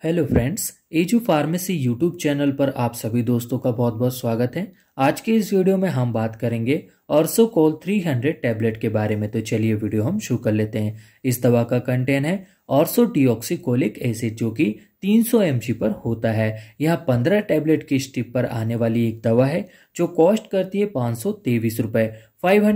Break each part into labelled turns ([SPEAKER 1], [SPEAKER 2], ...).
[SPEAKER 1] Hello friends, edu pharmacy YouTube channel पर आप सभी दोस्तों का बहुत बहुत स्वागत है आज के इस वीडियो में हम बात करेंगे ऑर्सो कोल 300 टैबलेट के बारे में तो चलिए वीडियो हम शुरू कर लेते हैं इस दवा का कंटेन है ऑर्सो डिओक्सीकोलिक एसिड जो कि 300 सौ पर होता है यह 15 टैबलेट की स्टिप पर आने वाली एक दवा है जो कॉस्ट करती है पाँच सौ तेईस रुपये फाइव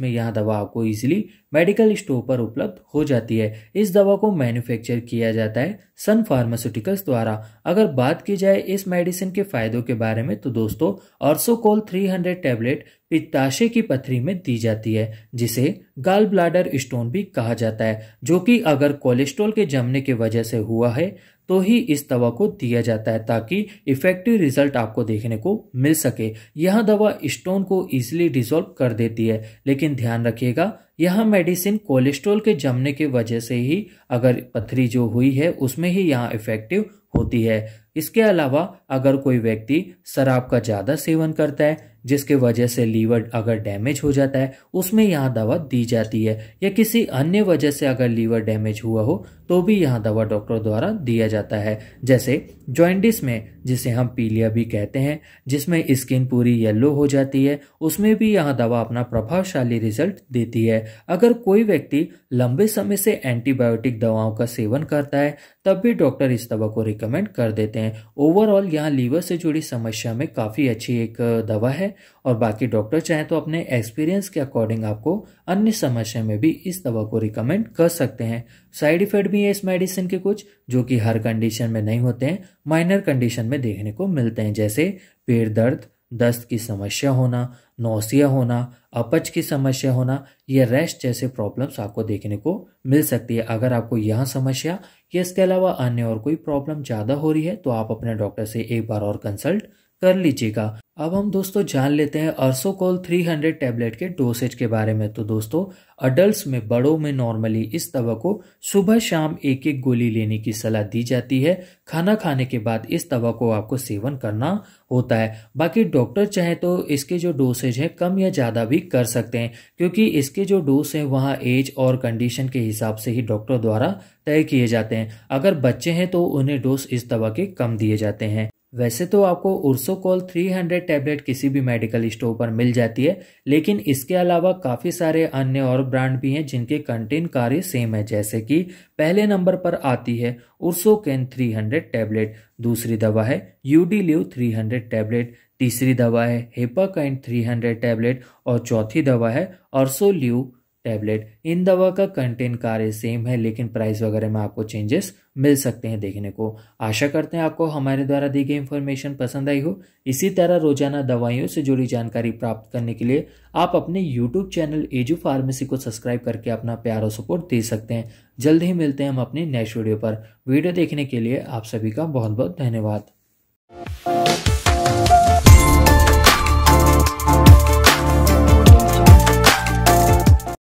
[SPEAKER 1] में यह दवा आपको इजीली मेडिकल स्टोर पर उपलब्ध हो जाती है इस दवा को मैन्युफैक्चर किया जाता है सन फार्मास्यूटिकल डॉक्टर्स द्वारा अगर बात की जाए इस मेडिसिन के फायदों के बारे में तो दोस्तों ऑर्सोकोल 300 टैबलेट पित्ताशय की पथरी में दी जाती है जिसे गाल ब्लाडर स्टोन भी कहा जाता है जो कि अगर कोलेस्ट्रॉल के जमने की वजह से हुआ है तो ही इस दवा को दिया जाता है ताकि इफेक्टिव रिजल्ट आपको देखने को मिल सके यह दवा स्टोन को इजिली डिजोल्व कर देती है लेकिन ध्यान रखिएगा यह मेडिसिन कोलेस्ट्रोल के जमने की वजह से ही अगर पथरी जो हुई है उसमें ही यहाँ इफेक्टिव होती है इसके अलावा अगर कोई व्यक्ति शराब का ज़्यादा सेवन करता है जिसके वजह से लीवर अगर डैमेज हो जाता है उसमें यहाँ दवा दी जाती है या किसी अन्य वजह से अगर लीवर डैमेज हुआ हो तो भी यहाँ दवा डॉक्टर द्वारा दिया जाता है जैसे ज्वाइंटिस में जिसे हम पीलिया भी कहते हैं जिसमें स्किन पूरी येलो हो जाती है उसमें भी यह दवा अपना प्रभावशाली रिजल्ट देती है अगर कोई व्यक्ति लंबे समय से एंटीबायोटिक दवाओं का सेवन करता है तब भी डॉक्टर इस दवा को रिकमेंड कर देते हैं ओवरऑल यहाँ लीवर से जुड़ी समस्या में काफ़ी अच्छी एक दवा है और बाकी डॉक्टर चाहें तो अपने एक्सपीरियंस के अकॉर्डिंग आपको अन्य समस्या में भी इस दवा को रिकमेंड कर सकते हैं साइड इफेक्ट भी है इस मेडिसिन के कुछ जो कि हर कंडीशन में नहीं होते हैं माइनर कंडीशन में देखने को मिलते हैं जैसे पेट दर्द दस्त की समस्या होना नौसिया होना अपच की समस्या होना या रेस्ट जैसे प्रॉब्लम्स आपको देखने को मिल सकती है अगर आपको यह समस्या या इसके अलावा अन्य और कोई प्रॉब्लम ज़्यादा हो रही है तो आप अपने डॉक्टर से एक बार और कंसल्ट कर लीजिएगा अब हम दोस्तों जान लेते हैं अर्सोकोल 300 टैबलेट के डोसेज के बारे में तो दोस्तों अडल्ट में बड़ों में नॉर्मली इस दवा को सुबह शाम एक एक गोली लेने की सलाह दी जाती है खाना खाने के बाद इस दवा को आपको सेवन करना होता है बाकी डॉक्टर चाहे तो इसके जो डोसेज है कम या ज़्यादा भी कर सकते हैं क्योंकि इसके जो डोज है वहाँ एज और कंडीशन के हिसाब से ही डॉक्टर द्वारा तय किए जाते हैं अगर बच्चे हैं तो उन्हें डोज इस दवा के कम दिए जाते हैं वैसे तो आपको उर्सोकॉल 300 टैबलेट किसी भी मेडिकल स्टोर पर मिल जाती है लेकिन इसके अलावा काफ़ी सारे अन्य और ब्रांड भी हैं जिनके कंटेन कार्य सेम है जैसे कि पहले नंबर पर आती है उर्सोकैन 300 टैबलेट दूसरी दवा है यूडील्यू 300 टैबलेट तीसरी दवा है हेपाकाइन 300 टैबलेट और चौथी दवा है ऑर्सोल्यू टैबलेट इन दवा का कंटेंट कार्य सेम है लेकिन प्राइस वगैरह में आपको चेंजेस मिल सकते हैं देखने को आशा करते हैं आपको हमारे द्वारा दी गई इन्फॉर्मेशन पसंद आई हो इसी तरह रोजाना दवाइयों से जुड़ी जानकारी प्राप्त करने के लिए आप अपने यूट्यूब चैनल एजू फार्मेसी को सब्सक्राइब करके अपना प्यार और सपोर्ट दे सकते हैं जल्द ही मिलते हैं हम अपने नेक्स्ट वीडियो पर वीडियो देखने के लिए आप सभी का बहुत बहुत धन्यवाद